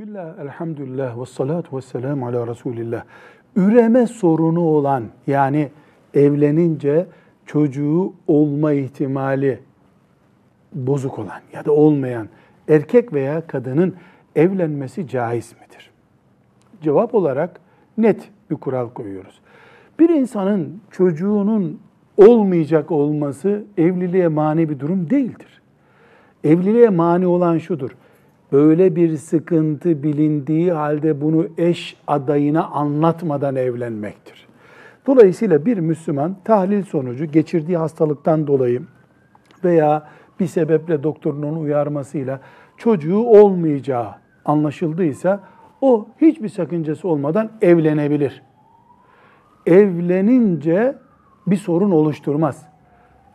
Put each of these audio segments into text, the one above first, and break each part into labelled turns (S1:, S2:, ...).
S1: Bismillah, elhamdülillah ve salatu ve selamu ala Resulillah. Üreme sorunu olan yani evlenince çocuğu olma ihtimali bozuk olan ya da olmayan erkek veya kadının evlenmesi caiz midir? Cevap olarak net bir kural koyuyoruz. Bir insanın çocuğunun olmayacak olması evliliğe mani bir durum değildir. Evliliğe mani olan şudur böyle bir sıkıntı bilindiği halde bunu eş adayına anlatmadan evlenmektir. Dolayısıyla bir Müslüman tahlil sonucu geçirdiği hastalıktan dolayı veya bir sebeple doktorun onu uyarmasıyla çocuğu olmayacağı anlaşıldıysa o hiçbir sakıncası olmadan evlenebilir. Evlenince bir sorun oluşturmaz.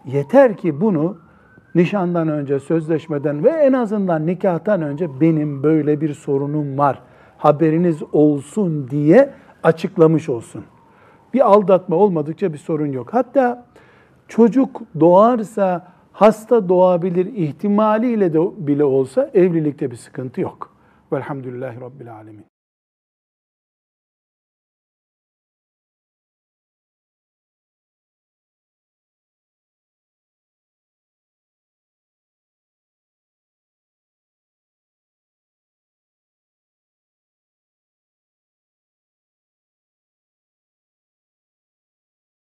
S1: Yeter ki bunu nişandan önce, sözleşmeden ve en azından nikahtan önce benim böyle bir sorunum var. Haberiniz olsun diye açıklamış olsun. Bir aldatma olmadıkça bir sorun yok. Hatta çocuk doğarsa hasta doğabilir ihtimaliyle de bile olsa evlilikte bir sıkıntı yok. Velhamdülillahi Rabbil Alemin.